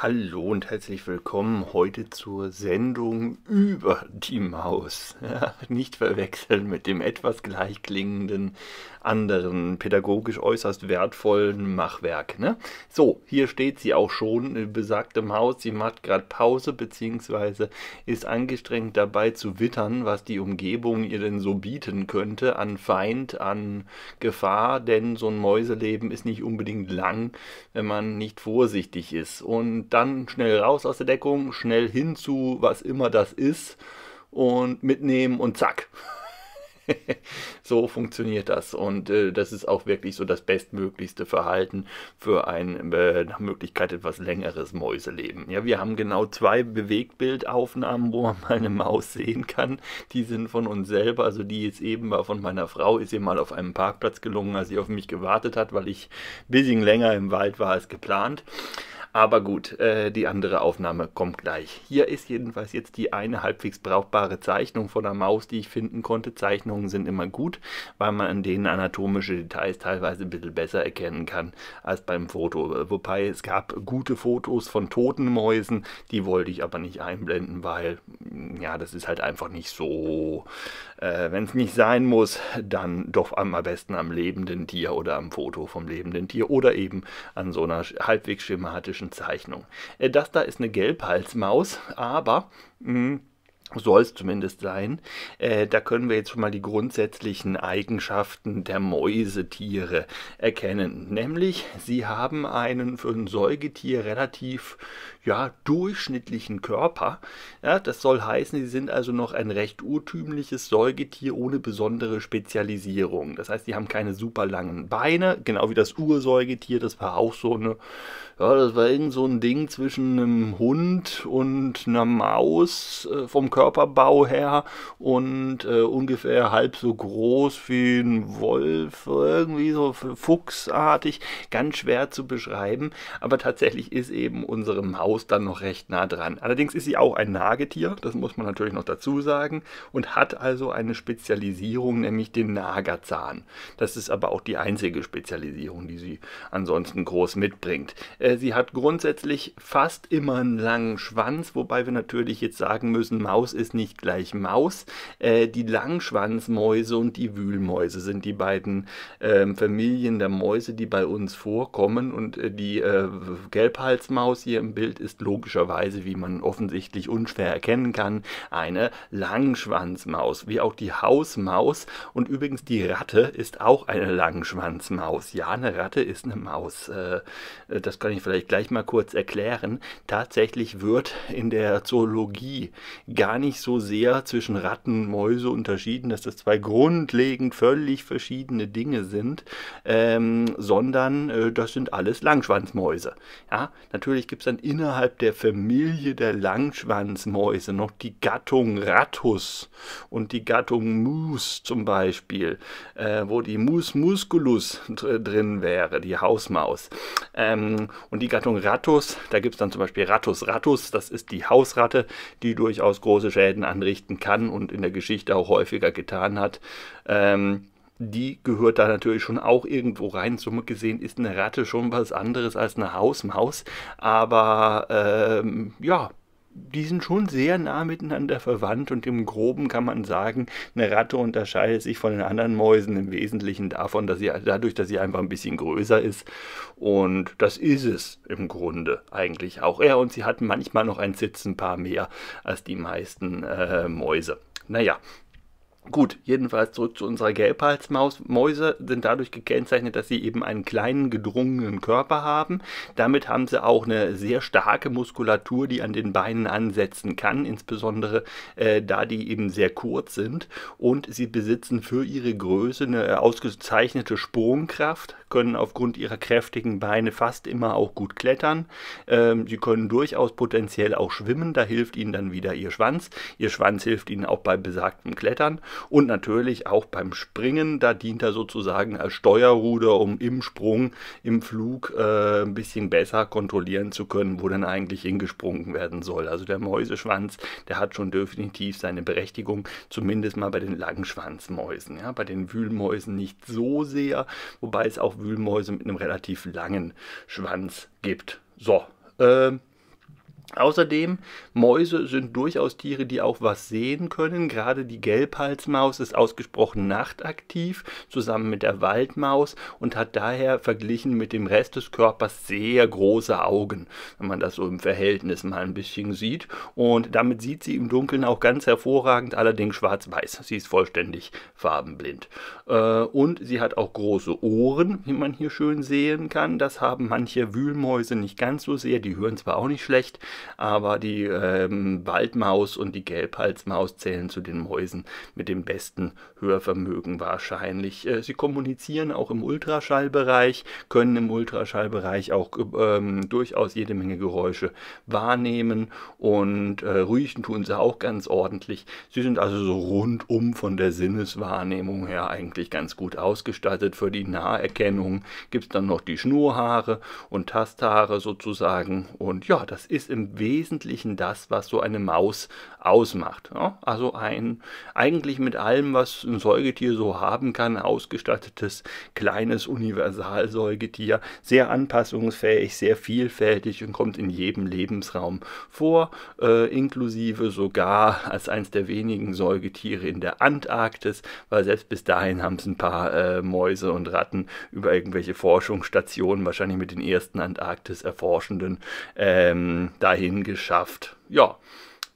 Hallo und herzlich willkommen heute zur Sendung über die Maus. Ja, nicht verwechseln mit dem etwas gleichklingenden anderen pädagogisch äußerst wertvollen Machwerk. Ne? So, hier steht sie auch schon, äh, besagte Maus, sie macht gerade Pause bzw. ist angestrengt dabei zu wittern, was die Umgebung ihr denn so bieten könnte an Feind, an Gefahr, denn so ein Mäuseleben ist nicht unbedingt lang, wenn man nicht vorsichtig ist. Und dann schnell raus aus der Deckung, schnell hin zu was immer das ist und mitnehmen und zack. so funktioniert das und äh, das ist auch wirklich so das bestmöglichste Verhalten für ein äh, nach Möglichkeit etwas längeres Mäuseleben. Ja, wir haben genau zwei Bewegtbildaufnahmen, wo man mal eine Maus sehen kann. Die sind von uns selber, also die jetzt eben war von meiner Frau, ist ihr mal auf einem Parkplatz gelungen, als sie auf mich gewartet hat, weil ich ein bisschen länger im Wald war als geplant. Aber gut, äh, die andere Aufnahme kommt gleich. Hier ist jedenfalls jetzt die eine halbwegs brauchbare Zeichnung von der Maus, die ich finden konnte. Zeichnungen sind immer gut, weil man an denen anatomische Details teilweise ein bisschen besser erkennen kann als beim Foto. Wobei es gab gute Fotos von toten Mäusen, die wollte ich aber nicht einblenden, weil mm, ja, das ist halt einfach nicht so. Äh, Wenn es nicht sein muss, dann doch am besten am lebenden Tier oder am Foto vom lebenden Tier oder eben an so einer halbwegs schematischen typischen Zeichnung. Äh, das da ist eine Gelbhalsmaus, aber hm, soll es zumindest sein. Äh, da können wir jetzt schon mal die grundsätzlichen Eigenschaften der Mäusetiere erkennen. Nämlich, sie haben einen für ein Säugetier relativ ja, durchschnittlichen Körper. Ja, das soll heißen, sie sind also noch ein recht urtümliches Säugetier ohne besondere Spezialisierung. Das heißt, sie haben keine super langen Beine, genau wie das Ursäugetier, das war auch so eine, ja, das war irgend so ein Ding zwischen einem Hund und einer Maus äh, vom Körperbau her und äh, ungefähr halb so groß wie ein Wolf, irgendwie so fuchsartig, ganz schwer zu beschreiben, aber tatsächlich ist eben unsere Maus Maus dann noch recht nah dran. Allerdings ist sie auch ein Nagetier, das muss man natürlich noch dazu sagen, und hat also eine Spezialisierung, nämlich den Nagerzahn. Das ist aber auch die einzige Spezialisierung, die sie ansonsten groß mitbringt. Äh, sie hat grundsätzlich fast immer einen langen Schwanz, wobei wir natürlich jetzt sagen müssen, Maus ist nicht gleich Maus. Äh, die Langschwanzmäuse und die Wühlmäuse sind die beiden ähm, Familien der Mäuse, die bei uns vorkommen und äh, die Gelbhalsmaus hier im Bild Bild ist logischerweise, wie man offensichtlich unschwer erkennen kann, eine Langschwanzmaus, wie auch die Hausmaus. Und übrigens die Ratte ist auch eine Langschwanzmaus. Ja, eine Ratte ist eine Maus. Äh, das kann ich vielleicht gleich mal kurz erklären. Tatsächlich wird in der Zoologie gar nicht so sehr zwischen Ratten und Mäuse unterschieden, dass das zwei grundlegend völlig verschiedene Dinge sind, ähm, sondern äh, das sind alles Langschwanzmäuse. Ja, natürlich gibt es dann innerhalb innerhalb der Familie der Langschwanzmäuse noch die Gattung Rattus und die Gattung Mus zum Beispiel, äh, wo die Mus musculus drin wäre, die Hausmaus. Ähm, und die Gattung Rattus, da gibt es dann zum Beispiel Rattus Rattus, das ist die Hausratte, die durchaus große Schäden anrichten kann und in der Geschichte auch häufiger getan hat. Ähm, die gehört da natürlich schon auch irgendwo rein. Summe gesehen ist eine Ratte schon was anderes als eine Hausmaus. Aber ähm, ja, die sind schon sehr nah miteinander verwandt und im Groben kann man sagen, eine Ratte unterscheidet sich von den anderen Mäusen im Wesentlichen davon, dass sie dadurch, dass sie einfach ein bisschen größer ist. Und das ist es im Grunde eigentlich auch. Ja, und sie hat manchmal noch ein Sitzenpaar mehr als die meisten äh, Mäuse. Naja, Gut, jedenfalls zurück zu unserer Gelbhalsmaus. Mäuse sind dadurch gekennzeichnet, dass sie eben einen kleinen gedrungenen Körper haben. Damit haben sie auch eine sehr starke Muskulatur, die an den Beinen ansetzen kann, insbesondere äh, da die eben sehr kurz sind. Und sie besitzen für ihre Größe eine äh, ausgezeichnete Sprungkraft, können aufgrund ihrer kräftigen Beine fast immer auch gut klettern. Ähm, sie können durchaus potenziell auch schwimmen, da hilft ihnen dann wieder ihr Schwanz. Ihr Schwanz hilft ihnen auch bei besagtem Klettern und natürlich auch beim Springen, da dient er sozusagen als Steuerruder, um im Sprung, im Flug äh, ein bisschen besser kontrollieren zu können, wo dann eigentlich hingesprungen werden soll. Also der Mäuseschwanz, der hat schon definitiv seine Berechtigung, zumindest mal bei den Langschwanzmäusen. Ja? Bei den Wühlmäusen nicht so sehr, wobei es auch Wühlmäuse mit einem relativ langen Schwanz gibt. So, ähm, Außerdem, Mäuse sind durchaus Tiere, die auch was sehen können. Gerade die Gelbhalsmaus ist ausgesprochen nachtaktiv, zusammen mit der Waldmaus und hat daher verglichen mit dem Rest des Körpers sehr große Augen, wenn man das so im Verhältnis mal ein bisschen sieht. Und damit sieht sie im Dunkeln auch ganz hervorragend, allerdings schwarz-weiß. Sie ist vollständig farbenblind. Äh, und sie hat auch große Ohren, wie man hier schön sehen kann. Das haben manche Wühlmäuse nicht ganz so sehr, die hören zwar auch nicht schlecht, aber die ähm, Waldmaus und die Gelbhalsmaus zählen zu den Mäusen mit dem besten Hörvermögen wahrscheinlich. Äh, sie kommunizieren auch im Ultraschallbereich, können im Ultraschallbereich auch äh, ähm, durchaus jede Menge Geräusche wahrnehmen und äh, riechen tun sie auch ganz ordentlich. Sie sind also so rundum von der Sinneswahrnehmung her eigentlich ganz gut ausgestattet. Für die Naherkennung gibt es dann noch die Schnurhaare und Tasthaare sozusagen. Und ja, das ist im Wesentlichen das, was so eine Maus ausmacht. Ja? Also ein eigentlich mit allem, was ein Säugetier so haben kann, ausgestattetes, kleines Universalsäugetier, sehr anpassungsfähig, sehr vielfältig und kommt in jedem Lebensraum vor, äh, inklusive sogar als eines der wenigen Säugetiere in der Antarktis, weil selbst bis dahin haben es ein paar äh, Mäuse und Ratten über irgendwelche Forschungsstationen, wahrscheinlich mit den ersten Antarktis-Erforschenden, ähm, da dahin geschafft. Ja,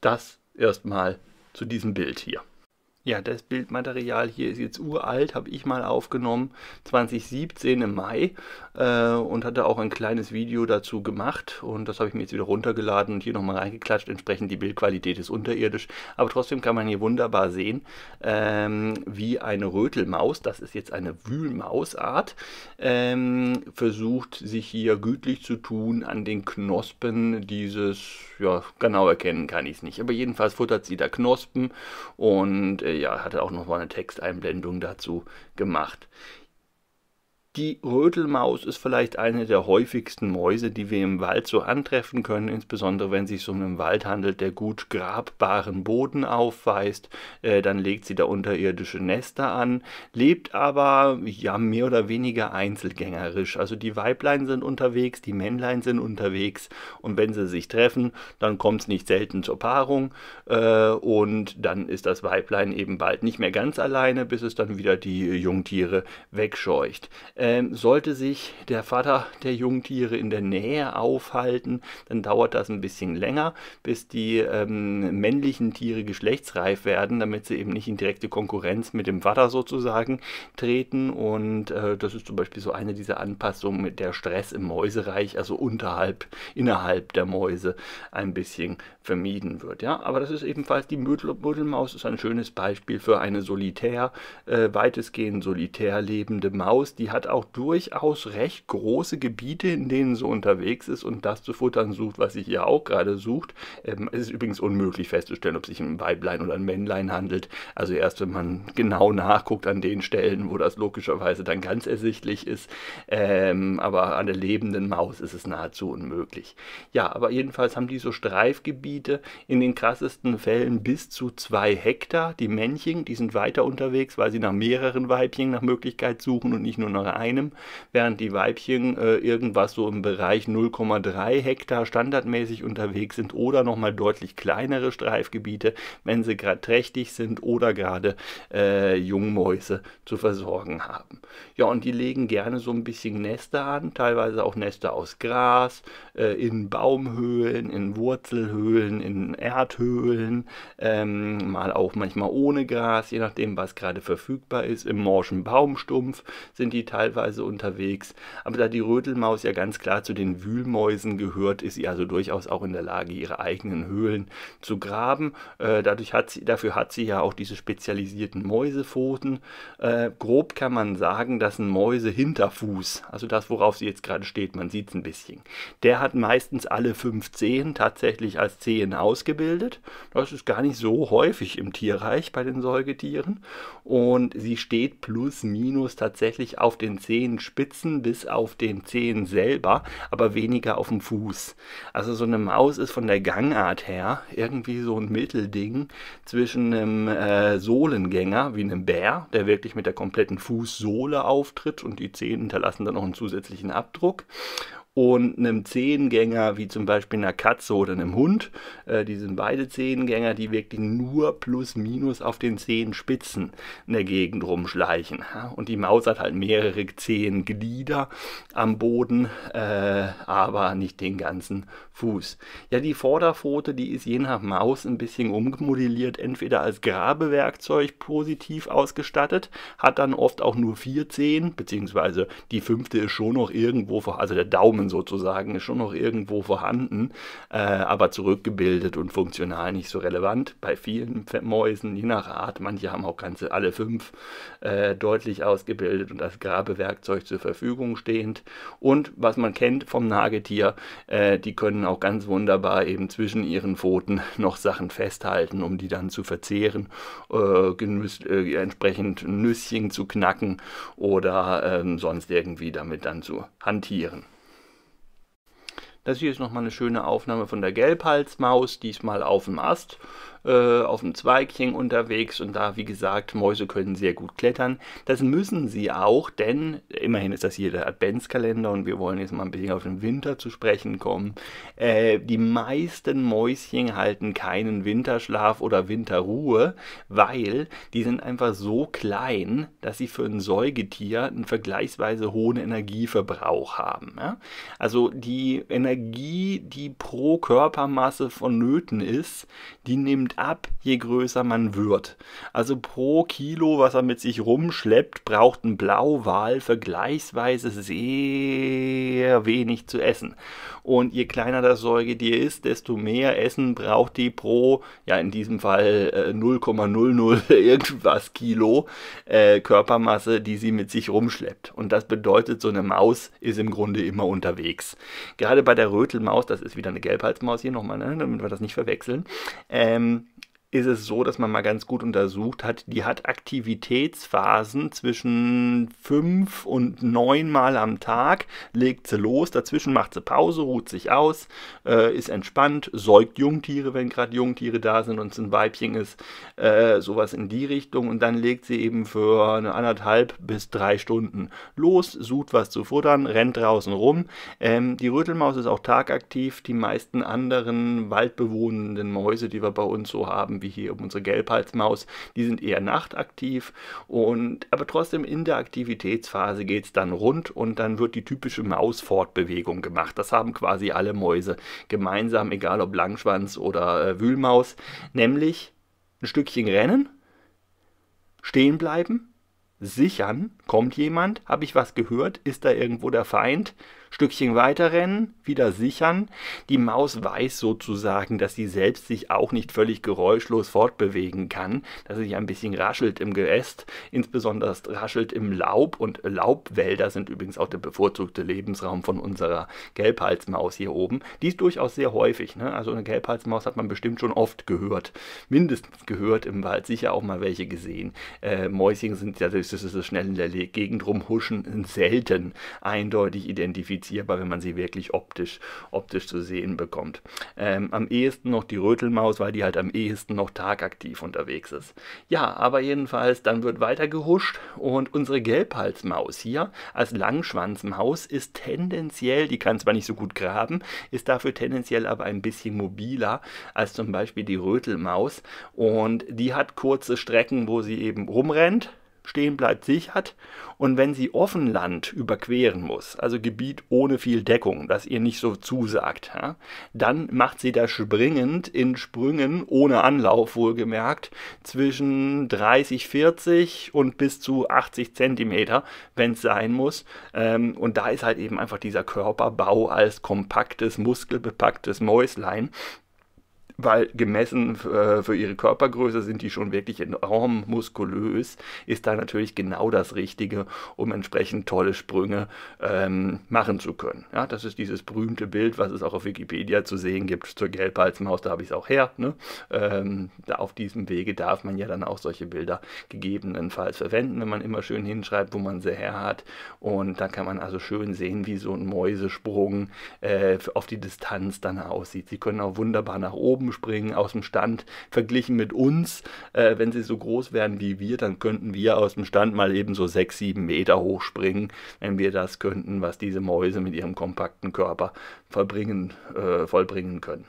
das erstmal zu diesem Bild hier. Ja, das Bildmaterial hier ist jetzt uralt, habe ich mal aufgenommen, 2017 im Mai äh, und hatte auch ein kleines Video dazu gemacht und das habe ich mir jetzt wieder runtergeladen und hier nochmal reingeklatscht. Entsprechend die Bildqualität ist unterirdisch, aber trotzdem kann man hier wunderbar sehen, ähm, wie eine Rötelmaus, das ist jetzt eine Wühlmausart, ähm, versucht sich hier gütlich zu tun an den Knospen dieses, ja genau erkennen kann ich es nicht, aber jedenfalls futtert sie da Knospen und äh, ja, hatte auch nochmal eine Texteinblendung dazu gemacht. Die Rödelmaus ist vielleicht eine der häufigsten Mäuse, die wir im Wald so antreffen können, insbesondere wenn es sich um einen Wald handelt, der gut grabbaren Boden aufweist. Äh, dann legt sie da unterirdische Nester an, lebt aber ja mehr oder weniger einzelgängerisch. Also die Weiblein sind unterwegs, die Männlein sind unterwegs und wenn sie sich treffen, dann kommt es nicht selten zur Paarung äh, und dann ist das Weiblein eben bald nicht mehr ganz alleine, bis es dann wieder die Jungtiere wegscheucht. Äh, ähm, sollte sich der Vater der Jungtiere in der Nähe aufhalten, dann dauert das ein bisschen länger, bis die ähm, männlichen Tiere geschlechtsreif werden, damit sie eben nicht in direkte Konkurrenz mit dem Vater sozusagen treten. Und äh, das ist zum Beispiel so eine dieser Anpassungen, mit der Stress im Mäusereich, also unterhalb, innerhalb der Mäuse, ein bisschen vermieden wird. Ja? Aber das ist ebenfalls die Mödelmaus, ist ein schönes Beispiel für eine solitär, äh, weitestgehend solitär lebende Maus, die hat auch durchaus recht große Gebiete, in denen sie unterwegs ist und das zu futtern sucht, was sie hier auch gerade sucht. Ähm, es ist übrigens unmöglich festzustellen, ob es sich um ein Weiblein oder ein Männlein handelt. Also erst wenn man genau nachguckt an den Stellen, wo das logischerweise dann ganz ersichtlich ist. Ähm, aber an der lebenden Maus ist es nahezu unmöglich. Ja, aber jedenfalls haben die so Streifgebiete in den krassesten Fällen bis zu zwei Hektar. Die Männchen, die sind weiter unterwegs, weil sie nach mehreren Weibchen nach Möglichkeit suchen und nicht nur nach einem, während die Weibchen äh, irgendwas so im Bereich 0,3 Hektar standardmäßig unterwegs sind oder nochmal deutlich kleinere Streifgebiete, wenn sie gerade trächtig sind oder gerade äh, Jungmäuse zu versorgen haben. Ja, und die legen gerne so ein bisschen Nester an, teilweise auch Nester aus Gras, äh, in Baumhöhlen, in Wurzelhöhlen, in Erdhöhlen, ähm, mal auch manchmal ohne Gras, je nachdem, was gerade verfügbar ist. Im morschen Baumstumpf sind die teilweise teilweise unterwegs. Aber da die Rötelmaus ja ganz klar zu den Wühlmäusen gehört, ist sie also durchaus auch in der Lage, ihre eigenen Höhlen zu graben. Äh, dadurch hat sie, dafür hat sie ja auch diese spezialisierten Mäusepfoten. Äh, grob kann man sagen, dass ein Mäusehinterfuß, also das, worauf sie jetzt gerade steht, man sieht es ein bisschen, der hat meistens alle fünf Zehen tatsächlich als Zehen ausgebildet. Das ist gar nicht so häufig im Tierreich bei den Säugetieren. Und sie steht plus minus tatsächlich auf den Zehenspitzen bis auf den Zehen selber, aber weniger auf dem Fuß. Also so eine Maus ist von der Gangart her irgendwie so ein Mittelding zwischen einem äh, Sohlengänger wie einem Bär, der wirklich mit der kompletten Fußsohle auftritt und die Zehen hinterlassen dann noch einen zusätzlichen Abdruck und einem Zehengänger, wie zum Beispiel einer Katze oder einem Hund. Äh, die sind beide Zehengänger, die wirklich nur plus minus auf den Zehenspitzen in der Gegend rumschleichen. Und die Maus hat halt mehrere Zehenglieder am Boden, äh, aber nicht den ganzen Fuß. Ja, die Vorderpfote, die ist je nach Maus ein bisschen ummodelliert, entweder als Grabewerkzeug positiv ausgestattet, hat dann oft auch nur vier Zehen, beziehungsweise die fünfte ist schon noch irgendwo, also der Daumen Rahmen sozusagen ist schon noch irgendwo vorhanden, äh, aber zurückgebildet und funktional nicht so relevant. Bei vielen Mäusen, je nach Art, manche haben auch ganze alle fünf äh, deutlich ausgebildet und als Grabewerkzeug zur Verfügung stehend. Und was man kennt vom Nagetier, äh, die können auch ganz wunderbar eben zwischen ihren Pfoten noch Sachen festhalten, um die dann zu verzehren, äh, äh, entsprechend Nüsschen zu knacken oder ähm, sonst irgendwie damit dann zu hantieren. Das hier ist nochmal eine schöne Aufnahme von der Gelbhalsmaus, diesmal auf dem Ast äh, auf dem Zweigchen unterwegs und da, wie gesagt, Mäuse können sehr gut klettern. Das müssen sie auch, denn immerhin ist das hier der Adventskalender und wir wollen jetzt mal ein bisschen auf den Winter zu sprechen kommen. Äh, die meisten Mäuschen halten keinen Winterschlaf oder Winterruhe, weil die sind einfach so klein, dass sie für ein Säugetier einen vergleichsweise hohen Energieverbrauch haben. Ja? Also die Energie, die pro Körpermasse vonnöten ist, die nimmt nimmt ab, je größer man wird. Also pro Kilo, was er mit sich rumschleppt, braucht ein Blauwal vergleichsweise sehr wenig zu essen. Und je kleiner das Säugetier ist, desto mehr Essen braucht die pro, ja in diesem Fall 0,00 äh, irgendwas Kilo äh, Körpermasse, die sie mit sich rumschleppt. Und das bedeutet, so eine Maus ist im Grunde immer unterwegs. Gerade bei der Rötelmaus, das ist wieder eine Gelbhalsmaus hier nochmal, ne, damit wir das nicht verwechseln, ähm, Um, ist es so, dass man mal ganz gut untersucht hat, die hat Aktivitätsphasen zwischen fünf und neun Mal am Tag, legt sie los, dazwischen macht sie Pause, ruht sich aus, äh, ist entspannt, säugt Jungtiere, wenn gerade Jungtiere da sind und es ein Weibchen ist, äh, sowas in die Richtung und dann legt sie eben für eine anderthalb bis drei Stunden los, sucht was zu futtern, rennt draußen rum. Ähm, die Rötelmaus ist auch tagaktiv, die meisten anderen waldbewohnenden Mäuse, die wir bei uns so haben, wie hier unsere Gelbhalsmaus, die sind eher nachtaktiv. Und, aber trotzdem in der Aktivitätsphase geht es dann rund und dann wird die typische Mausfortbewegung gemacht. Das haben quasi alle Mäuse gemeinsam, egal ob Langschwanz oder äh, Wühlmaus, nämlich ein Stückchen rennen, stehen bleiben, sichern, kommt jemand, habe ich was gehört, ist da irgendwo der Feind Stückchen weiterrennen, wieder sichern. Die Maus weiß sozusagen, dass sie selbst sich auch nicht völlig geräuschlos fortbewegen kann, dass sie sich ein bisschen raschelt im Geäst, insbesondere raschelt im Laub und Laubwälder sind übrigens auch der bevorzugte Lebensraum von unserer Gelbhalsmaus hier oben. Die ist durchaus sehr häufig, ne? also eine Gelbhalsmaus hat man bestimmt schon oft gehört, mindestens gehört im Wald, sicher auch mal welche gesehen. Äh, Mäuschen sind ja durch das, das, schnell in der Gegend rumhuschen selten eindeutig identifiziert identifizierbar, wenn man sie wirklich optisch, optisch zu sehen bekommt. Ähm, am ehesten noch die Rötelmaus, weil die halt am ehesten noch tagaktiv unterwegs ist. Ja, aber jedenfalls, dann wird weiter gehuscht und unsere Gelbhalsmaus hier als Langschwanzmaus ist tendenziell, die kann zwar nicht so gut graben, ist dafür tendenziell aber ein bisschen mobiler als zum Beispiel die Rötelmaus und die hat kurze Strecken, wo sie eben rumrennt stehen bleibt, sichert und wenn sie Offenland überqueren muss, also Gebiet ohne viel Deckung, das ihr nicht so zusagt, ja, dann macht sie das springend in Sprüngen ohne Anlauf wohlgemerkt zwischen 30, 40 und bis zu 80 Zentimeter, wenn es sein muss. Ähm, und da ist halt eben einfach dieser Körperbau als kompaktes, muskelbepacktes Mäuslein weil gemessen äh, für ihre Körpergröße sind die schon wirklich enorm muskulös, ist da natürlich genau das Richtige, um entsprechend tolle Sprünge ähm, machen zu können. Ja, das ist dieses berühmte Bild, was es auch auf Wikipedia zu sehen gibt zur Gelbhalsmaus, da habe ich es auch her. Ne? Ähm, da auf diesem Wege darf man ja dann auch solche Bilder gegebenenfalls verwenden, wenn man immer schön hinschreibt, wo man sie her hat. Und da kann man also schön sehen, wie so ein Mäusesprung äh, auf die Distanz dann aussieht. Sie können auch wunderbar nach oben oben springen aus dem Stand verglichen mit uns. Äh, wenn sie so groß wären wie wir, dann könnten wir aus dem Stand mal eben so 6, 7 Meter hoch springen, wenn wir das könnten, was diese Mäuse mit ihrem kompakten Körper verbringen, äh, vollbringen können.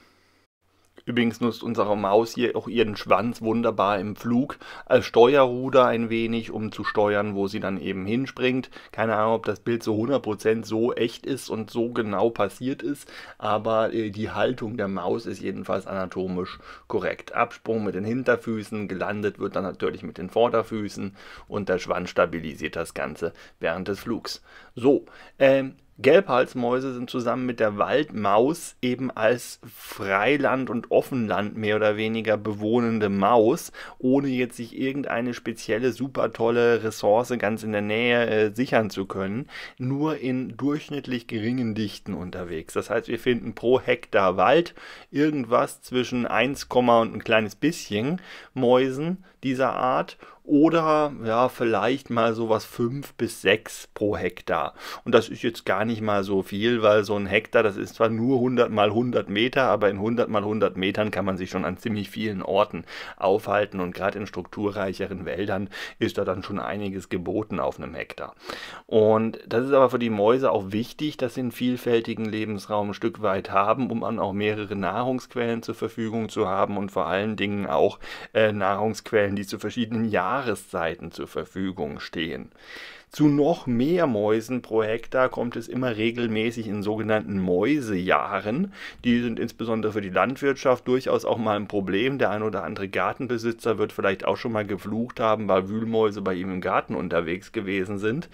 Übrigens nutzt unsere Maus hier auch ihren Schwanz wunderbar im Flug als Steuerruder ein wenig, um zu steuern, wo sie dann eben hinspringt. Keine Ahnung, ob das Bild so 100% so echt ist und so genau passiert ist, aber äh, die Haltung der Maus ist jedenfalls anatomisch korrekt. Absprung mit den Hinterfüßen, gelandet wird dann natürlich mit den Vorderfüßen und der Schwanz stabilisiert das Ganze während des Flugs. So, ähm, Gelbhalsmäuse sind zusammen mit der Waldmaus eben als Freiland- und Offenland mehr oder weniger bewohnende Maus, ohne jetzt sich irgendeine spezielle super tolle Ressource ganz in der Nähe äh, sichern zu können, nur in durchschnittlich geringen Dichten unterwegs. Das heißt, wir finden pro Hektar Wald irgendwas zwischen 1, und ein kleines bisschen Mäusen dieser Art oder ja, vielleicht mal so was 5 bis 6 pro Hektar. Und das ist jetzt gar nicht mal so viel, weil so ein Hektar, das ist zwar nur 100 mal 100 Meter, aber in 100 mal 100 Metern kann man sich schon an ziemlich vielen Orten aufhalten und gerade in strukturreicheren Wäldern ist da dann schon einiges geboten auf einem Hektar. Und das ist aber für die Mäuse auch wichtig, dass sie einen vielfältigen Lebensraum ein Stück weit haben, um dann auch mehrere Nahrungsquellen zur Verfügung zu haben und vor allen Dingen auch äh, Nahrungsquellen, die zu verschiedenen Jahren Jahreszeiten zur Verfügung stehen. Zu noch mehr Mäusen pro Hektar kommt es immer regelmäßig in sogenannten Mäusejahren. Die sind insbesondere für die Landwirtschaft durchaus auch mal ein Problem. Der ein oder andere Gartenbesitzer wird vielleicht auch schon mal geflucht haben, weil Wühlmäuse bei ihm im Garten unterwegs gewesen sind.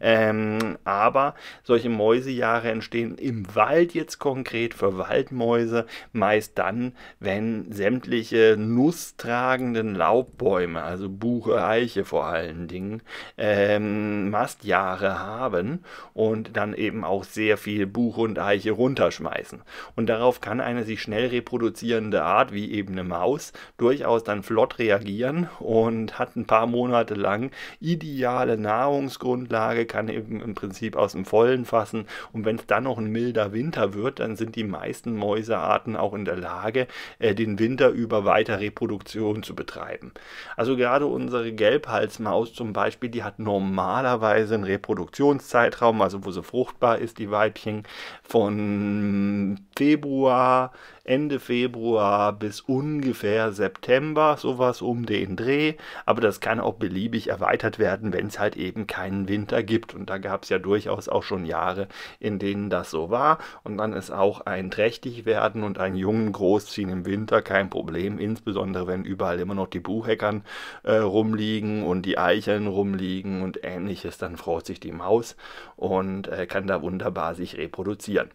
Ähm, aber solche Mäusejahre entstehen im Wald jetzt konkret für Waldmäuse meist dann, wenn sämtliche nusstragenden Laubbäume, also Buche, Eiche vor allen Dingen, ähm, Mastjahre haben und dann eben auch sehr viel Buche und Eiche runterschmeißen. Und darauf kann eine sich schnell reproduzierende Art wie eben eine Maus durchaus dann flott reagieren und hat ein paar Monate lang ideale Nahrungsgrundlage, kann eben im Prinzip aus dem Vollen fassen. Und wenn es dann noch ein milder Winter wird, dann sind die meisten Mäusearten auch in der Lage, äh, den Winter über weiter Reproduktion zu betreiben. Also gerade unsere Gelbhalsmaus zum Beispiel, die hat normalerweise normalerweise einen Reproduktionszeitraum, also wo sie fruchtbar ist, die Weibchen, von Februar Ende Februar bis ungefähr September, sowas um den Dreh. Aber das kann auch beliebig erweitert werden, wenn es halt eben keinen Winter gibt. Und da gab es ja durchaus auch schon Jahre, in denen das so war. Und dann ist auch ein trächtig werden und einen jungen Großziehen im Winter kein Problem, insbesondere wenn überall immer noch die Buchheckern äh, rumliegen und die Eicheln rumliegen und ähnliches, dann freut sich die Maus und äh, kann da wunderbar sich reproduzieren.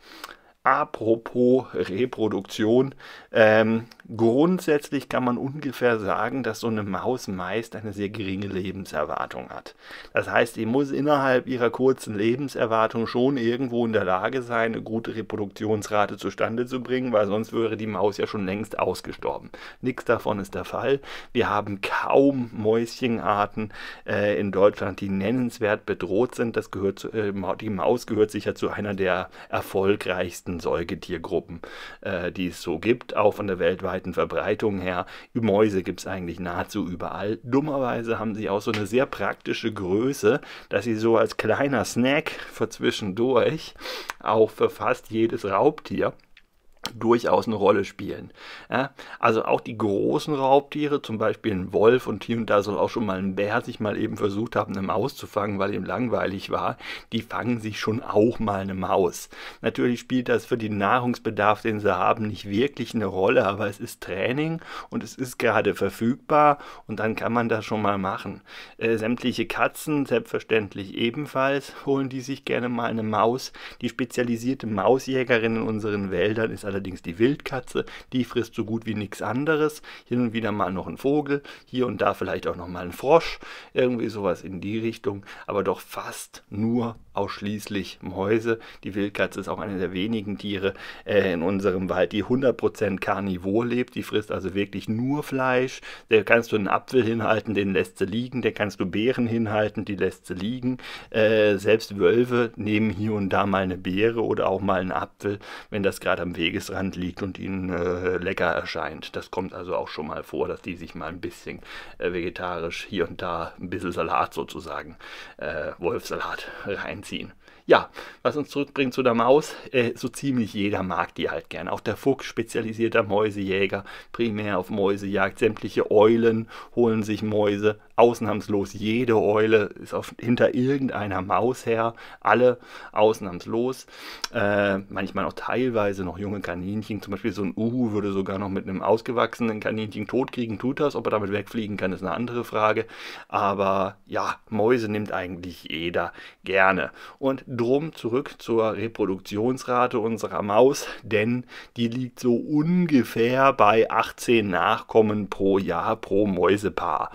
Apropos Reproduktion, ähm, grundsätzlich kann man ungefähr sagen, dass so eine Maus meist eine sehr geringe Lebenserwartung hat. Das heißt, sie muss innerhalb ihrer kurzen Lebenserwartung schon irgendwo in der Lage sein, eine gute Reproduktionsrate zustande zu bringen, weil sonst wäre die Maus ja schon längst ausgestorben. Nichts davon ist der Fall. Wir haben kaum Mäuschenarten äh, in Deutschland, die nennenswert bedroht sind. Das gehört zu, äh, die Maus gehört sicher zu einer der erfolgreichsten meisten Säugetiergruppen, äh, die es so gibt, auch von der weltweiten Verbreitung her. Mäuse gibt es eigentlich nahezu überall. Dummerweise haben sie auch so eine sehr praktische Größe, dass sie so als kleiner Snack für zwischendurch auch für fast jedes Raubtier durchaus eine Rolle spielen. Ja, also auch die großen Raubtiere, zum Beispiel ein Wolf und hier und da soll auch schon mal ein Bär sich mal eben versucht haben, eine Maus zu fangen, weil ihm langweilig war, die fangen sich schon auch mal eine Maus. Natürlich spielt das für den Nahrungsbedarf, den sie haben, nicht wirklich eine Rolle, aber es ist Training und es ist gerade verfügbar und dann kann man das schon mal machen. Äh, sämtliche Katzen, selbstverständlich ebenfalls, holen die sich gerne mal eine Maus. Die spezialisierte Mausjägerin in unseren Wäldern ist allerdings allerdings die Wildkatze, die frisst so gut wie nichts anderes. Hin und wieder mal noch ein Vogel, hier und da vielleicht auch noch mal ein Frosch, irgendwie sowas in die Richtung, aber doch fast nur ausschließlich Mäuse. Die Wildkatze ist auch eine der wenigen Tiere äh, in unserem Wald, die 100% Karnivor lebt. Die frisst also wirklich nur Fleisch. Da kannst du einen Apfel hinhalten, den lässt sie liegen. Da kannst du Beeren hinhalten, die lässt sie liegen. Äh, selbst Wölfe nehmen hier und da mal eine Beere oder auch mal einen Apfel, wenn das gerade am Wegesrand liegt und ihnen äh, lecker erscheint. Das kommt also auch schon mal vor, dass die sich mal ein bisschen äh, vegetarisch hier und da ein bisschen Salat sozusagen, äh, Wolfsalat rein anziehen. Ja, was uns zurückbringt zu der Maus, äh, so ziemlich jeder mag die halt gern. Auch der Fuchs, spezialisierter Mäusejäger, primär auf Mäusejagd. Sämtliche Eulen holen sich Mäuse, ausnahmslos jede Eule ist auf, hinter irgendeiner Maus her, alle ausnahmslos. Äh, manchmal auch teilweise noch junge Kaninchen, zum Beispiel so ein Uhu würde sogar noch mit einem ausgewachsenen Kaninchen totkriegen, tut das. Ob er damit wegfliegen kann, ist eine andere Frage. Aber ja, Mäuse nimmt eigentlich jeder gerne. Und drum zurück zur Reproduktionsrate unserer Maus, denn die liegt so ungefähr bei 18 Nachkommen pro Jahr pro Mäusepaar.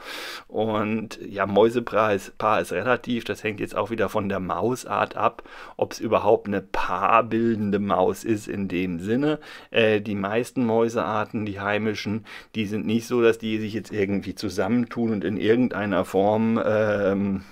Und und ja, Mäusepreis, Paar ist relativ. Das hängt jetzt auch wieder von der Mausart ab, ob es überhaupt eine paarbildende Maus ist in dem Sinne. Äh, die meisten Mäusearten, die heimischen, die sind nicht so, dass die sich jetzt irgendwie zusammentun und in irgendeiner Form ähm,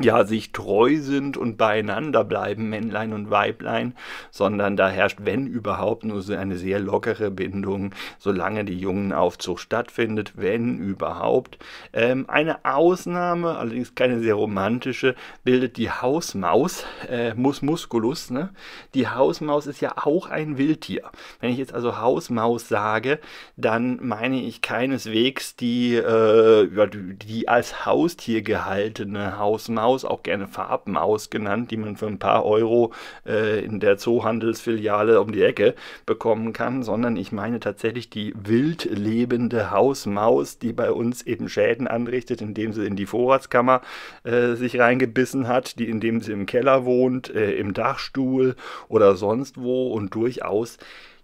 ja, sich treu sind und beieinander bleiben, Männlein und Weiblein, sondern da herrscht, wenn überhaupt, nur so eine sehr lockere Bindung, solange die Jungenaufzucht stattfindet, wenn überhaupt. Ähm, eine Ausnahme, allerdings keine sehr romantische, bildet die Hausmaus, äh, Mus musculus. Ne? Die Hausmaus ist ja auch ein Wildtier. Wenn ich jetzt also Hausmaus sage, dann meine ich keineswegs die, äh, die als Haustier gehaltene Hausmaus, Maus, auch gerne Farbmaus genannt, die man für ein paar Euro äh, in der Zoohandelsfiliale um die Ecke bekommen kann, sondern ich meine tatsächlich die wild lebende Hausmaus, die bei uns eben Schäden anrichtet, indem sie in die Vorratskammer äh, sich reingebissen hat, die indem sie im Keller wohnt, äh, im Dachstuhl oder sonst wo und durchaus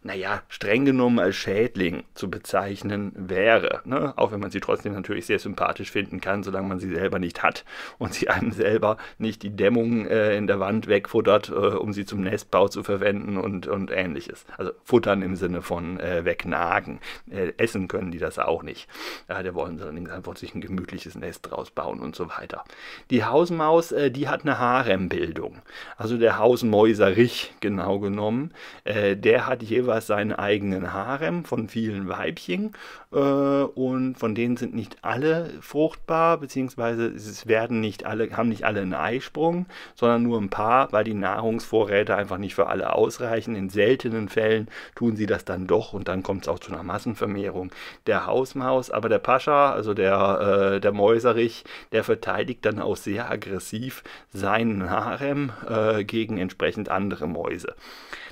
naja, streng genommen als Schädling zu bezeichnen wäre. Ne? Auch wenn man sie trotzdem natürlich sehr sympathisch finden kann, solange man sie selber nicht hat und sie einem selber nicht die Dämmung äh, in der Wand wegfuttert, äh, um sie zum Nestbau zu verwenden und, und ähnliches. Also futtern im Sinne von äh, wegnagen. Äh, essen können die das auch nicht. Ja, der wollen sie dann einfach sich ein gemütliches Nest draus bauen und so weiter. Die Hausmaus, äh, die hat eine Harembildung. Also der Hausmäuserich genau genommen. Äh, der hat jeweils jeweils seinen eigenen Harem von vielen Weibchen äh, und von denen sind nicht alle fruchtbar, beziehungsweise es werden nicht alle, haben nicht alle einen Eisprung, sondern nur ein paar, weil die Nahrungsvorräte einfach nicht für alle ausreichen. In seltenen Fällen tun sie das dann doch und dann kommt es auch zu einer Massenvermehrung der Hausmaus. Aber der Pascha, also der, äh, der Mäuserich, der verteidigt dann auch sehr aggressiv seinen Harem äh, gegen entsprechend andere Mäuse.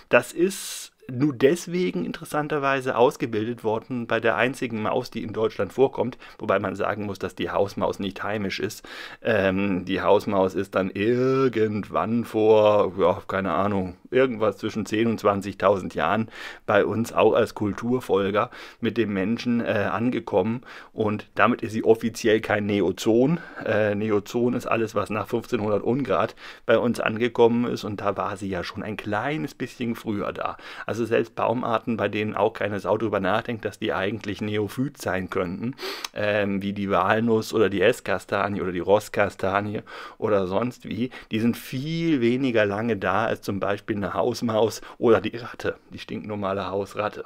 Das ist nur deswegen interessanterweise ausgebildet worden bei der einzigen Maus, die in Deutschland vorkommt, wobei man sagen muss, dass die Hausmaus nicht heimisch ist. Ähm, die Hausmaus ist dann irgendwann vor, ja, keine Ahnung, irgendwas zwischen 10.000 und 20.000 Jahren bei uns auch als Kulturfolger mit dem Menschen äh, angekommen. Und damit ist sie offiziell kein Neozon. Äh, Neozon ist alles, was nach 1500 Ungrad bei uns angekommen ist. Und da war sie ja schon ein kleines bisschen früher da. Also selbst Baumarten, bei denen auch keine Sau drüber nachdenkt, dass die eigentlich Neophyt sein könnten, ähm, wie die Walnuss oder die Esskastanie oder die Rosskastanie oder sonst wie, die sind viel weniger lange da als zum Beispiel eine Hausmaus oder die Ratte, die stinknormale Hausratte.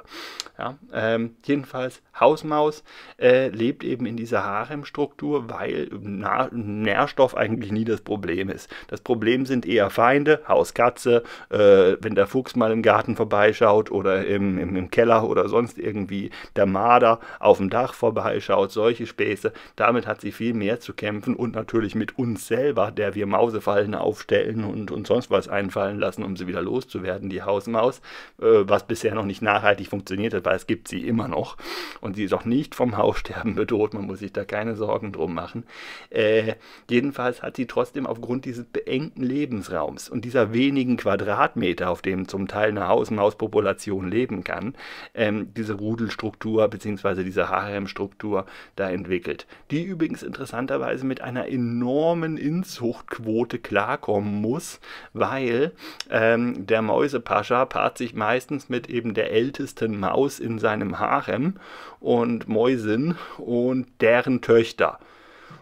Ja, ähm, jedenfalls, Hausmaus äh, lebt eben in dieser Haremstruktur, weil Na Nährstoff eigentlich nie das Problem ist. Das Problem sind eher Feinde, Hauskatze, äh, wenn der Fuchs mal im Garten vorbeischaut oder im, im, im Keller oder sonst irgendwie der Marder auf dem Dach vorbeischaut, solche Späße. Damit hat sie viel mehr zu kämpfen und natürlich mit uns selber, der wir Mausefallen aufstellen und, und sonst was einfallen lassen, um sie wieder loszuwerden, die Hausmaus, äh, was bisher noch nicht nachhaltig funktioniert hat, weil es gibt sie immer noch. Und sie ist auch nicht vom Haussterben bedroht, man muss sich da keine Sorgen drum machen. Äh, jedenfalls hat sie trotzdem aufgrund dieses beengten Lebensraums und dieser wenigen Quadratmeter, auf dem zum Teil eine Hausmauspopulation leben kann, ähm, diese Rudelstruktur bzw. diese Haremstruktur da entwickelt. Die übrigens interessanterweise mit einer enormen Inzuchtquote klarkommen muss, weil ähm, der Mäusepascha paart sich meistens mit eben der ältesten Maus in seinem Harem und Mäusin und deren Töchter.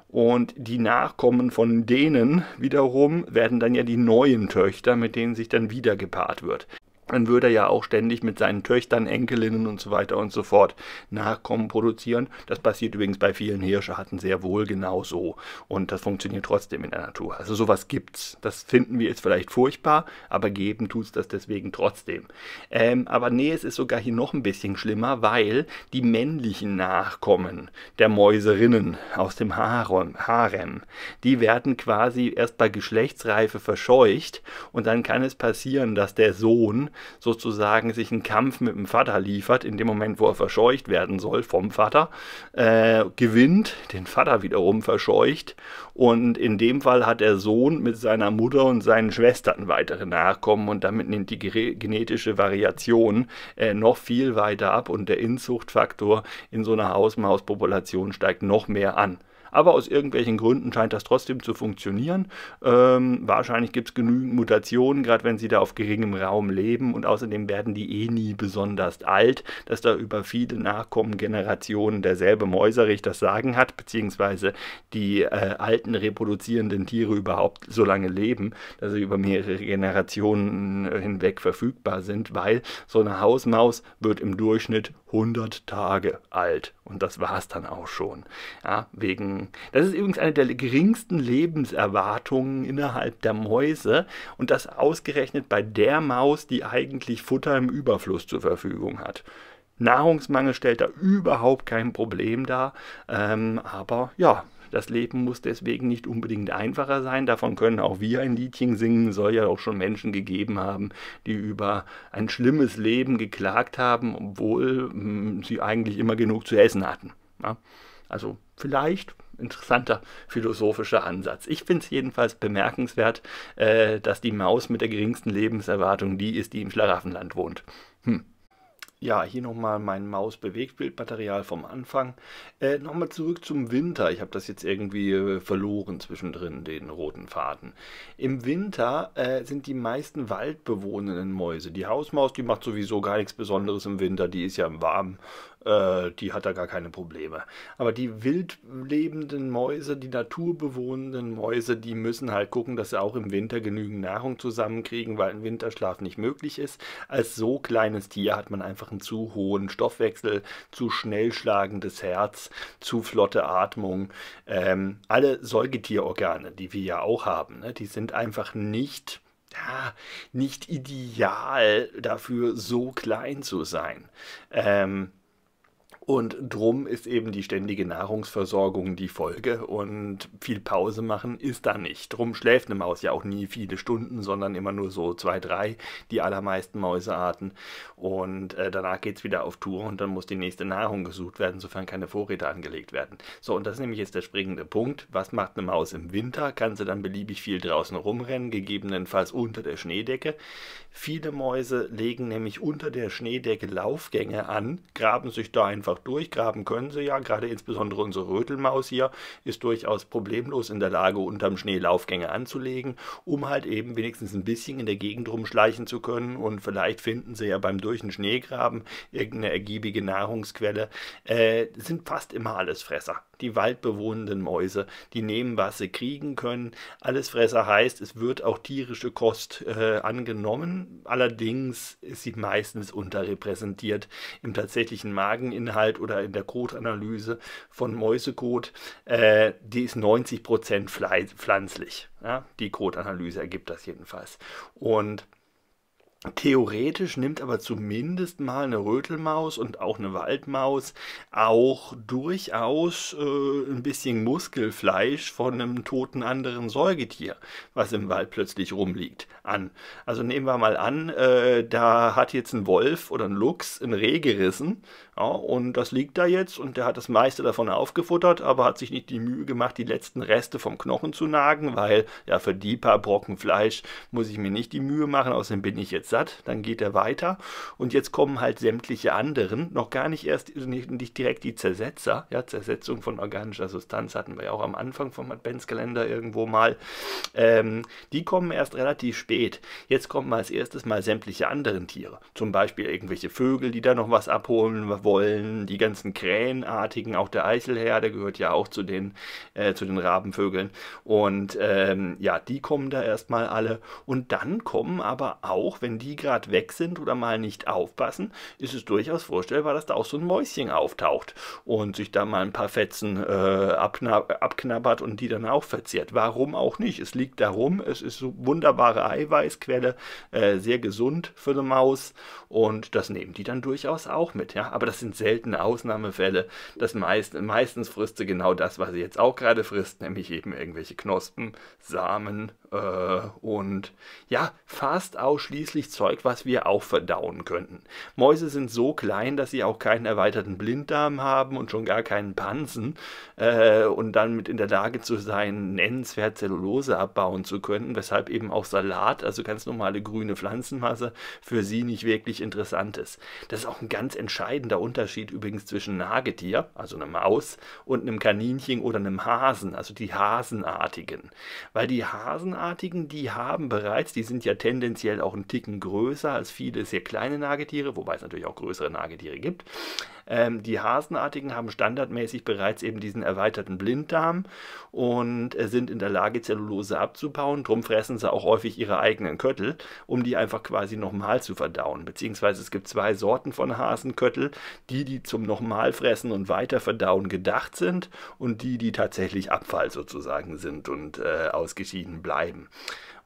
Und die Nachkommen von denen wiederum werden dann ja die neuen Töchter, mit denen sich dann wieder gepaart wird dann würde er ja auch ständig mit seinen Töchtern, Enkelinnen und so weiter und so fort Nachkommen produzieren. Das passiert übrigens bei vielen Hirscharten sehr wohl genauso. Und das funktioniert trotzdem in der Natur. Also sowas gibt's. Das finden wir jetzt vielleicht furchtbar, aber geben tut's das deswegen trotzdem. Ähm, aber nee, es ist sogar hier noch ein bisschen schlimmer, weil die männlichen Nachkommen der Mäuserinnen aus dem Harem, Harem die werden quasi erst bei Geschlechtsreife verscheucht und dann kann es passieren, dass der Sohn sozusagen sich einen Kampf mit dem Vater liefert, in dem Moment, wo er verscheucht werden soll vom Vater, äh, gewinnt, den Vater wiederum verscheucht und in dem Fall hat der Sohn mit seiner Mutter und seinen Schwestern weitere Nachkommen und damit nimmt die genetische Variation äh, noch viel weiter ab und der Inzuchtfaktor in so einer Hausmauspopulation steigt noch mehr an aber aus irgendwelchen Gründen scheint das trotzdem zu funktionieren. Ähm, wahrscheinlich gibt es genügend Mutationen, gerade wenn sie da auf geringem Raum leben und außerdem werden die eh nie besonders alt, dass da über viele Nachkommengenerationen derselbe Mäuserich das Sagen hat, beziehungsweise die äh, alten reproduzierenden Tiere überhaupt so lange leben, dass sie über mehrere Generationen äh, hinweg verfügbar sind, weil so eine Hausmaus wird im Durchschnitt 100 Tage alt und das war es dann auch schon. Ja, wegen das ist übrigens eine der geringsten Lebenserwartungen innerhalb der Mäuse und das ausgerechnet bei der Maus, die eigentlich Futter im Überfluss zur Verfügung hat. Nahrungsmangel stellt da überhaupt kein Problem dar, ähm, aber ja, das Leben muss deswegen nicht unbedingt einfacher sein. Davon können auch wir ein Liedchen singen. Soll ja auch schon Menschen gegeben haben, die über ein schlimmes Leben geklagt haben, obwohl mh, hm, sie eigentlich immer genug zu essen hatten. Ja? Also vielleicht interessanter philosophischer Ansatz. Ich finde es jedenfalls bemerkenswert, äh, dass die Maus mit der geringsten Lebenserwartung die ist, die im Schlaraffenland wohnt. Hm. Ja, hier nochmal mein Maus-Bewegtbildmaterial vom Anfang. Äh, nochmal zurück zum Winter. Ich habe das jetzt irgendwie äh, verloren zwischendrin, den roten Faden. Im Winter äh, sind die meisten waldbewohnenden Mäuse. Die Hausmaus, die macht sowieso gar nichts Besonderes im Winter. Die ist ja im warm äh, die hat da gar keine Probleme. Aber die wild lebenden Mäuse, die naturbewohnenden Mäuse, die müssen halt gucken, dass sie auch im Winter genügend Nahrung zusammenkriegen, weil ein Winterschlaf nicht möglich ist. Als so kleines Tier hat man einfach einen zu hohen Stoffwechsel, zu schnell schlagendes Herz, zu flotte Atmung. Ähm, alle Säugetierorgane, die wir ja auch haben, ne, die sind einfach nicht ja, nicht ideal dafür, so klein zu sein. Ähm, und drum ist eben die ständige Nahrungsversorgung die Folge und viel Pause machen ist da nicht. Drum schläft eine Maus ja auch nie viele Stunden, sondern immer nur so zwei, drei, die allermeisten Mäusearten. Und äh, danach geht es wieder auf Tour und dann muss die nächste Nahrung gesucht werden, sofern keine Vorräte angelegt werden. So, und das ist nämlich jetzt der springende Punkt. Was macht eine Maus im Winter? Kann sie dann beliebig viel draußen rumrennen, gegebenenfalls unter der Schneedecke? Viele Mäuse legen nämlich unter der Schneedecke Laufgänge an, graben sich da einfach einfach durchgraben können sie ja. Gerade insbesondere unsere Rötelmaus hier ist durchaus problemlos in der Lage, unterm Schnee Laufgänge anzulegen, um halt eben wenigstens ein bisschen in der Gegend rumschleichen zu können. Und vielleicht finden sie ja beim durch den Schneegraben irgendeine ergiebige Nahrungsquelle. Äh, sind fast immer alles Fresser die waldbewohnenden Mäuse. Die nehmen, was sie kriegen können. Allesfresser heißt, es wird auch tierische Kost äh, angenommen. Allerdings ist sie meistens unterrepräsentiert im tatsächlichen Mageninhalt oder in der Kotanalyse von Mäusekot. Äh, die ist 90% Prozent pflanzlich. Ja? Die Kotanalyse ergibt das jedenfalls. Und Theoretisch nimmt aber zumindest mal eine Rötelmaus und auch eine Waldmaus auch durchaus äh, ein bisschen Muskelfleisch von einem toten anderen Säugetier, was im Wald plötzlich rumliegt, an. Also nehmen wir mal an, äh, da hat jetzt ein Wolf oder ein Luchs ein Reh gerissen ja, und das liegt da jetzt und der hat das meiste davon aufgefuttert, aber hat sich nicht die Mühe gemacht, die letzten Reste vom Knochen zu nagen, weil ja für die paar Brocken Fleisch muss ich mir nicht die Mühe machen, außerdem bin ich jetzt satt, dann geht er weiter und jetzt kommen halt sämtliche anderen, noch gar nicht erst, also nicht, nicht direkt die Zersetzer, ja, Zersetzung von organischer Substanz hatten wir ja auch am Anfang vom Adventskalender irgendwo mal, ähm, die kommen erst relativ spät. Jetzt kommen als erstes mal sämtliche anderen Tiere, zum Beispiel irgendwelche Vögel, die da noch was abholen wollen, die ganzen Krähenartigen, auch der Eichelherr, der gehört ja auch zu den, äh, zu den Rabenvögeln und ähm, ja, die kommen da erstmal alle und dann kommen aber auch, wenn die die gerade weg sind oder mal nicht aufpassen, ist es durchaus vorstellbar, dass da auch so ein Mäuschen auftaucht und sich da mal ein paar Fetzen äh, abknabbert und die dann auch verzehrt. Warum auch nicht? Es liegt darum, es ist so wunderbare Eiweißquelle, äh, sehr gesund für eine Maus und das nehmen die dann durchaus auch mit. Ja? Aber das sind seltene Ausnahmefälle. Das meist, meistens frisst sie genau das, was sie jetzt auch gerade frisst, nämlich eben irgendwelche Knospen, Samen, äh, und ja, fast ausschließlich Zeug, was wir auch verdauen könnten. Mäuse sind so klein, dass sie auch keinen erweiterten Blinddarm haben und schon gar keinen Pansen äh, und dann mit in der Lage zu sein, nennenswert Zellulose abbauen zu können, weshalb eben auch Salat, also ganz normale grüne Pflanzenmasse, für sie nicht wirklich interessant ist. Das ist auch ein ganz entscheidender Unterschied übrigens zwischen Nagetier, also einer Maus, und einem Kaninchen oder einem Hasen, also die Hasenartigen. Weil die Hasenartigen Schlangenartigen, die haben bereits, die sind ja tendenziell auch ein Ticken größer als viele sehr kleine Nagetiere, wobei es natürlich auch größere Nagetiere gibt, ähm, die Hasenartigen haben standardmäßig bereits eben diesen erweiterten Blinddarm und äh, sind in der Lage, Zellulose abzubauen. Drum fressen sie auch häufig ihre eigenen Köttel, um die einfach quasi nochmal zu verdauen. Beziehungsweise es gibt zwei Sorten von Hasenköttel, die, die zum fressen und Weiterverdauen gedacht sind und die, die tatsächlich Abfall sozusagen sind und äh, ausgeschieden bleiben.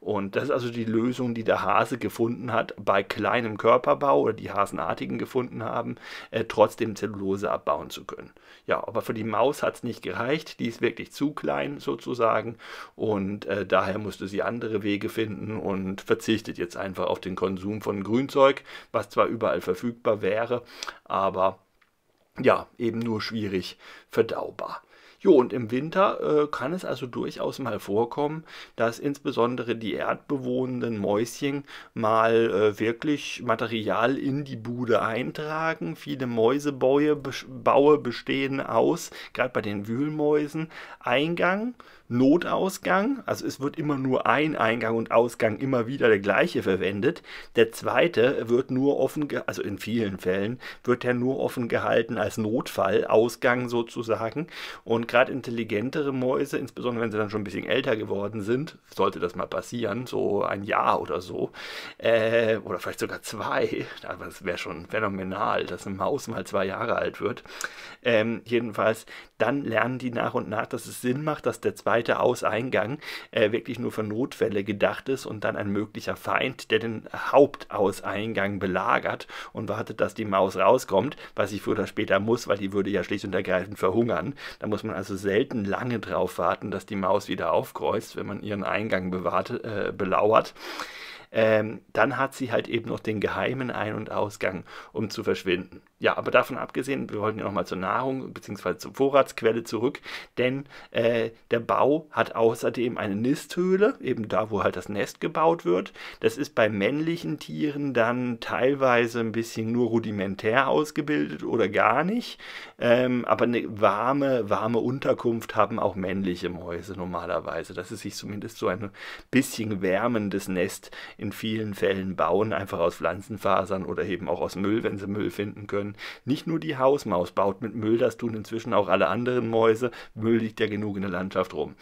Und das ist also die Lösung, die der Hase gefunden hat bei kleinem Körperbau oder die Hasenartigen gefunden haben, äh, trotzdem Zellulose abbauen zu können. Ja, aber für die Maus hat es nicht gereicht, die ist wirklich zu klein sozusagen und äh, daher musste sie andere Wege finden und verzichtet jetzt einfach auf den Konsum von Grünzeug, was zwar überall verfügbar wäre, aber ja, eben nur schwierig verdaubar. Jo, und im Winter äh, kann es also durchaus mal vorkommen, dass insbesondere die erdbewohnenden Mäuschen mal äh, wirklich Material in die Bude eintragen. Viele Mäusebaue bestehen aus, gerade bei den Wühlmäusen, Eingang. Notausgang, also es wird immer nur ein Eingang und Ausgang immer wieder der gleiche verwendet. Der zweite wird nur offen, also in vielen Fällen wird er nur offen gehalten als Notfallausgang sozusagen. Und gerade intelligentere Mäuse, insbesondere wenn sie dann schon ein bisschen älter geworden sind, sollte das mal passieren, so ein Jahr oder so, äh, oder vielleicht sogar zwei, aber es wäre schon phänomenal, dass eine Maus mal zwei Jahre alt wird. Ähm, jedenfalls, dann lernen die nach und nach, dass es Sinn macht, dass der zweite Seite aus Eingang äh, wirklich nur für Notfälle gedacht ist und dann ein möglicher Feind, der den Hauptauseingang belagert und wartet, dass die Maus rauskommt, was sie früher oder später muss, weil die würde ja schlicht und ergreifend verhungern. Da muss man also selten lange drauf warten, dass die Maus wieder aufkreuzt, wenn man ihren Eingang bewahrt, äh, belauert. Ähm, dann hat sie halt eben noch den geheimen Ein- und Ausgang, um zu verschwinden ja, aber davon abgesehen, wir wollten ja nochmal zur Nahrung bzw. zur Vorratsquelle zurück, denn äh, der Bau hat außerdem eine Nisthöhle, eben da, wo halt das Nest gebaut wird. Das ist bei männlichen Tieren dann teilweise ein bisschen nur rudimentär ausgebildet oder gar nicht. Ähm, aber eine warme, warme Unterkunft haben auch männliche Mäuse normalerweise, dass sie sich zumindest so ein bisschen wärmendes Nest in vielen Fällen bauen, einfach aus Pflanzenfasern oder eben auch aus Müll, wenn sie Müll finden können können. Nicht nur die Hausmaus baut mit Müll, das tun inzwischen auch alle anderen Mäuse. Müll liegt ja genug in der Landschaft rum.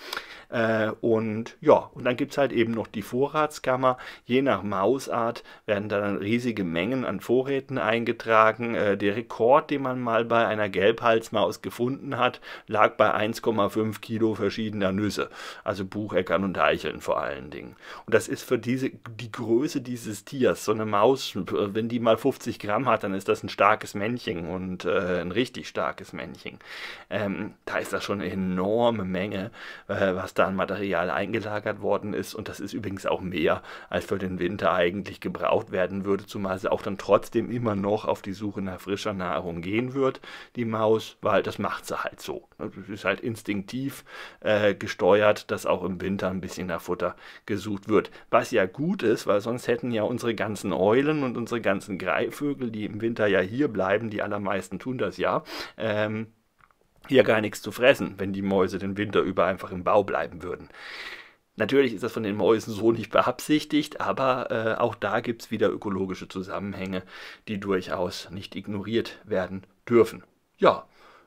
Äh, und ja, und dann gibt es halt eben noch die Vorratskammer. Je nach Mausart werden dann riesige Mengen an Vorräten eingetragen. Äh, der Rekord, den man mal bei einer Gelbhalsmaus gefunden hat, lag bei 1,5 Kilo verschiedener Nüsse. Also Bucheckern und Eicheln vor allen Dingen. Und das ist für diese, die Größe dieses Tiers, so eine Maus, wenn die mal 50 Gramm hat, dann ist das ein starkes Männchen und äh, ein richtig starkes Männchen. Ähm, da ist das schon eine enorme Menge, äh, was da an Material eingelagert worden ist. Und das ist übrigens auch mehr, als für den Winter eigentlich gebraucht werden würde, zumal sie auch dann trotzdem immer noch auf die Suche nach frischer Nahrung gehen wird, die Maus, weil das macht sie halt so. Das also, ist halt instinktiv äh, gesteuert, dass auch im Winter ein bisschen nach Futter gesucht wird. Was ja gut ist, weil sonst hätten ja unsere ganzen Eulen und unsere ganzen Greifvögel, die im Winter ja hier bleiben, bleiben. Die allermeisten tun das ja. Ähm, hier gar nichts zu fressen, wenn die Mäuse den Winter über einfach im Bau bleiben würden. Natürlich ist das von den Mäusen so nicht beabsichtigt, aber äh, auch da gibt es wieder ökologische Zusammenhänge, die durchaus nicht ignoriert werden dürfen. Ja,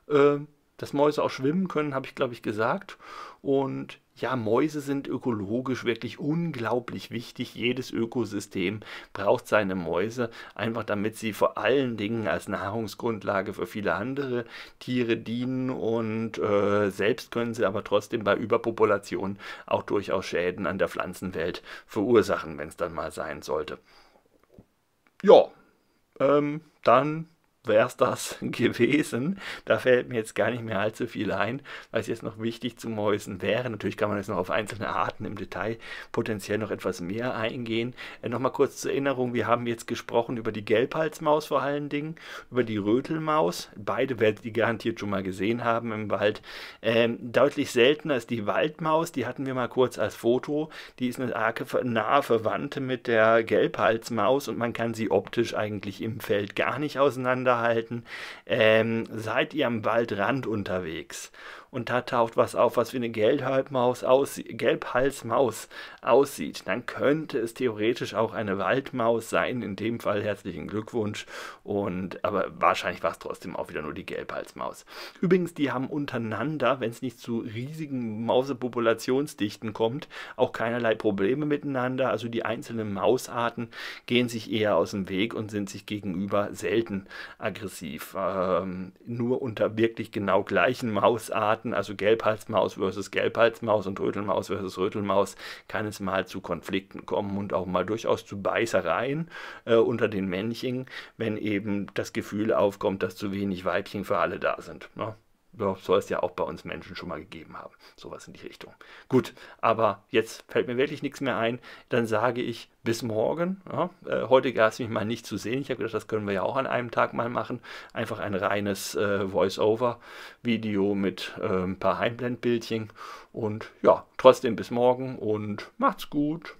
ähm, dass Mäuse auch schwimmen können, habe ich, glaube ich, gesagt. Und ja, Mäuse sind ökologisch wirklich unglaublich wichtig. Jedes Ökosystem braucht seine Mäuse, einfach damit sie vor allen Dingen als Nahrungsgrundlage für viele andere Tiere dienen. Und äh, selbst können sie aber trotzdem bei Überpopulation auch durchaus Schäden an der Pflanzenwelt verursachen, wenn es dann mal sein sollte. Ja, ähm, dann wäre es das gewesen. Da fällt mir jetzt gar nicht mehr allzu viel ein, was jetzt noch wichtig zu Mäusen wäre. Natürlich kann man jetzt noch auf einzelne Arten im Detail potenziell noch etwas mehr eingehen. Äh, Nochmal kurz zur Erinnerung, wir haben jetzt gesprochen über die Gelbhalsmaus vor allen Dingen, über die Rötelmaus. Beide werdet ihr garantiert schon mal gesehen haben im Wald. Ähm, deutlich seltener ist die Waldmaus, die hatten wir mal kurz als Foto. Die ist eine arge, nahe Verwandte mit der Gelbhalsmaus und man kann sie optisch eigentlich im Feld gar nicht auseinander auseinanderhalten. Ähm, seid ihr am Waldrand unterwegs und da taucht was auf, was wie eine Gelbhalsmaus, aussie Gelbhalsmaus aussieht, dann könnte es theoretisch auch eine Waldmaus sein. In dem Fall herzlichen Glückwunsch. Und aber wahrscheinlich war es trotzdem auch wieder nur die Gelbhalsmaus. Übrigens, die haben untereinander, wenn es nicht zu riesigen Mausepopulationsdichten kommt, auch keinerlei Probleme miteinander. Also die einzelnen Mausarten gehen sich eher aus dem Weg und sind sich gegenüber selten aggressiv. Ähm, nur unter wirklich genau gleichen Mausarten hatten, also Gelbhalsmaus versus Gelbhalsmaus und Rötelmaus versus Rötelmaus, kann es mal zu Konflikten kommen und auch mal durchaus zu Beißereien äh, unter den Männchen, wenn eben das Gefühl aufkommt, dass zu wenig Weibchen für alle da sind. Ne? ja, soll es ja auch bei uns Menschen schon mal gegeben haben. Sowas in die Richtung. Gut, aber jetzt fällt mir wirklich nichts mehr ein. Dann sage ich bis morgen. Ja, äh, heute gab es mich mal nicht zu sehen. Ich habe gedacht, das können wir ja auch an einem Tag mal machen. Einfach ein reines äh, Voice-Over-Video mit äh, ein paar Heimblendbildchen. Und ja, trotzdem bis morgen und macht's gut.